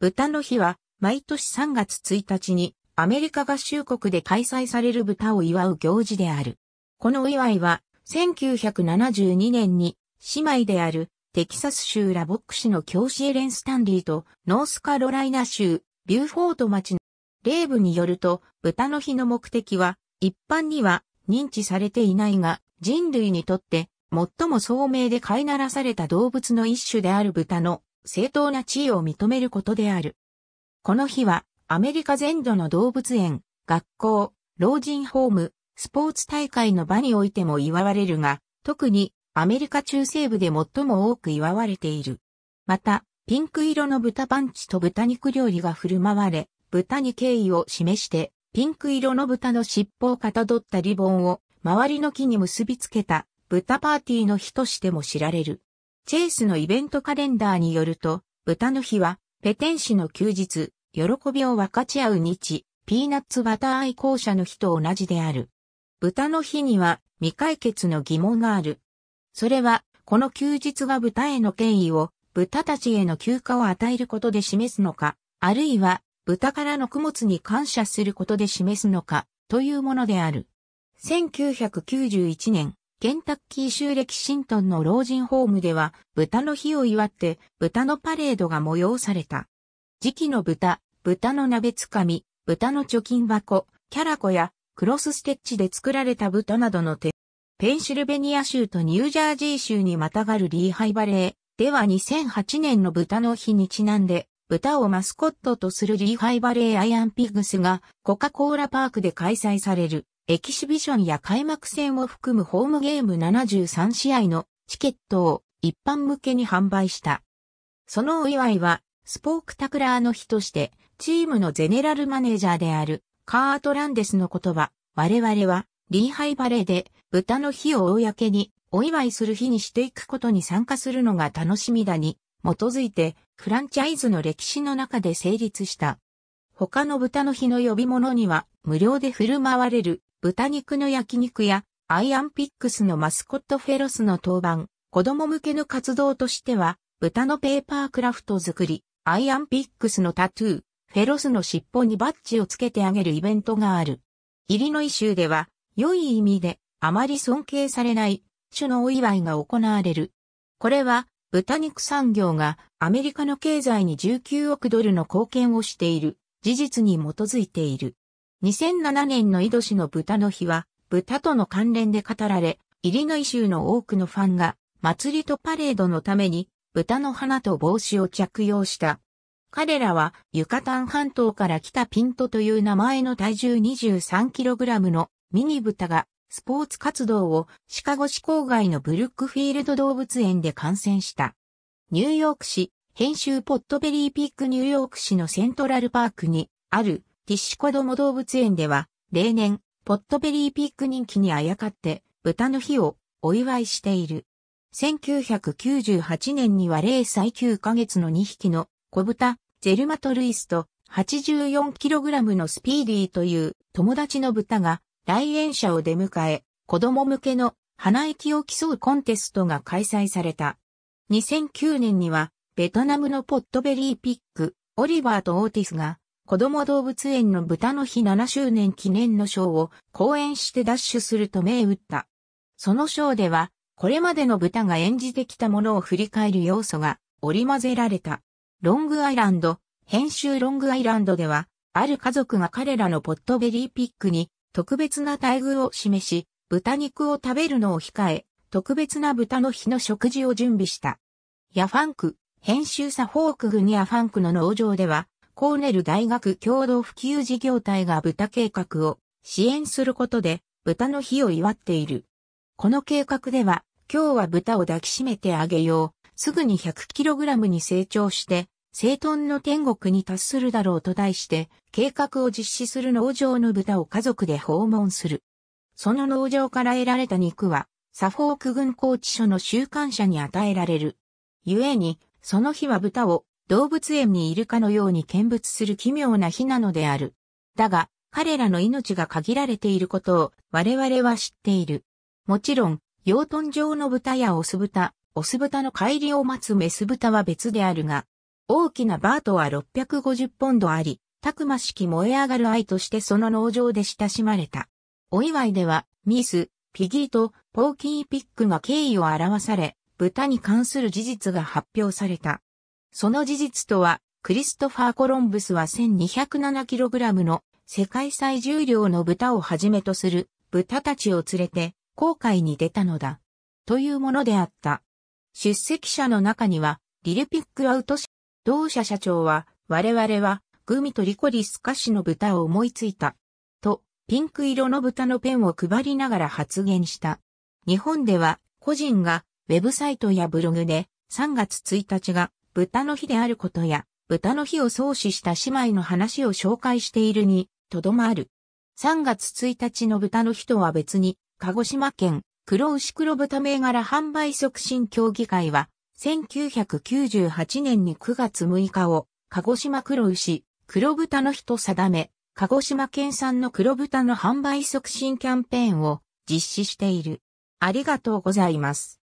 豚の日は、毎年3月1日に、アメリカ合衆国で開催される豚を祝う行事である。このお祝いは、1972年に、姉妹である、テキサス州ラボック市の教師エレン・スタンリーと、ノースカロライナ州、ビューフォート町の、例部によると、豚の日の目的は、一般には認知されていないが、人類にとって、最も聡明で飼いならされた動物の一種である豚の正当な地位を認めることである。この日は、アメリカ全土の動物園、学校、老人ホーム、スポーツ大会の場においても祝われるが、特にアメリカ中西部で最も多く祝われている。また、ピンク色の豚パンチと豚肉料理が振る舞われ、豚に敬意を示して、ピンク色の豚の尻尾をかたどったリボンを周りの木に結びつけた豚パーティーの日としても知られる。チェイスのイベントカレンダーによると、豚の日は、ペテン氏の休日、喜びを分かち合う日、ピーナッツバター愛好者の日と同じである。豚の日には未解決の疑問がある。それは、この休日が豚への敬意を、豚たちへの休暇を与えることで示すのか、あるいは、豚からの供物に感謝することで示すのか、というものである。1991年、ケンタッキー州歴シントンの老人ホームでは、豚の日を祝って、豚のパレードが催された。時期の豚、豚の鍋つかみ、豚の貯金箱、キャラコや、クロスステッチで作られた豚などの手。ペンシルベニア州とニュージャージー州にまたがるリーハイバレーでは2008年の豚の日にちなんで、豚をマスコットとするリーハイバレーアイアンピグスがコカ・コーラパークで開催されるエキシビションや開幕戦を含むホームゲーム73試合のチケットを一般向けに販売した。そのお祝いは、スポークタクラーの日として、チームのゼネラルマネージャーである、カートランデスの言葉、我々は、リーハイバレーで、豚の日を公に、お祝いする日にしていくことに参加するのが楽しみだに、基づいて、フランチャイズの歴史の中で成立した。他の豚の日の呼び物には、無料で振る舞われる豚肉の焼肉や、アイアンピックスのマスコットフェロスの当番、子供向けの活動としては、豚のペーパークラフト作り、アイアンピックスのタトゥー、フェロスの尻尾にバッジをつけてあげるイベントがある。イリノイ州では、良い意味で、あまり尊敬されない、種のお祝いが行われる。これは、豚肉産業がアメリカの経済に19億ドルの貢献をしている、事実に基づいている。2007年の井戸市の豚の日は、豚との関連で語られ、イリノイ州の多くのファンが、祭りとパレードのために、豚の花と帽子を着用した。彼らは、ユカタン半島から来たピントという名前の体重 23kg のミニ豚が、スポーツ活動をシカゴ市郊外のブルックフィールド動物園で観戦した。ニューヨーク市、編集ポットベリーピークニューヨーク市のセントラルパークにあるティッシュ子ども動物園では、例年、ポットベリーピック人気にあやかって、豚の日をお祝いしている。1998年には0歳9ヶ月の2匹の小豚、ゼルマトルイスと 84kg のスピーディーという友達の豚が来園者を出迎え、子供向けの鼻息を競うコンテストが開催された。2009年にはベトナムのポットベリーピック、オリバーとオーティスが子供動物園の豚の日7周年記念の賞を講演してダッシュすると銘打った。そのーでは、これまでの豚が演じてきたものを振り返る要素が織り混ぜられた。ロングアイランド、編集ロングアイランドでは、ある家族が彼らのポットベリーピックに特別な待遇を示し、豚肉を食べるのを控え、特別な豚の日の食事を準備した。ヤファンク、編集サフォークグニアファンクの農場では、コーネル大学共同普及事業体が豚計画を支援することで豚の日を祝っている。この計画では、今日は豚を抱きしめてあげよう。すぐに 100kg に成長して、整頓の天国に達するだろうと題して、計画を実施する農場の豚を家族で訪問する。その農場から得られた肉は、サフォーク軍高知所の収監者に与えられる。故に、その日は豚を動物園にいるかのように見物する奇妙な日なのである。だが、彼らの命が限られていることを我々は知っている。もちろん、養豚場の豚やオス豚、オス豚の帰りを待つメス豚は別であるが、大きなバートは650ポンドあり、たくましき燃え上がる愛としてその農場で親しまれた。お祝いでは、ミス、ピギーとポーキーピックが敬意を表され、豚に関する事実が発表された。その事実とは、クリストファー・コロンブスは 1207kg の世界最重量の豚をはじめとする豚たちを連れて航海に出たのだ。というものであった。出席者の中には、リルピックアウト社、同社社長は、我々は、グミとリコリス菓子の豚を思いついた。と、ピンク色の豚のペンを配りながら発言した。日本では、個人が、ウェブサイトやブログで、3月1日が、豚の日であることや、豚の日を創始した姉妹の話を紹介しているに、とどまる。3月1日の豚の日とは別に、鹿児島県黒牛黒豚銘柄販売促進協議会は、1998年に9月6日を、鹿児島黒牛黒豚の日と定め、鹿児島県産の黒豚の販売促進キャンペーンを実施している。ありがとうございます。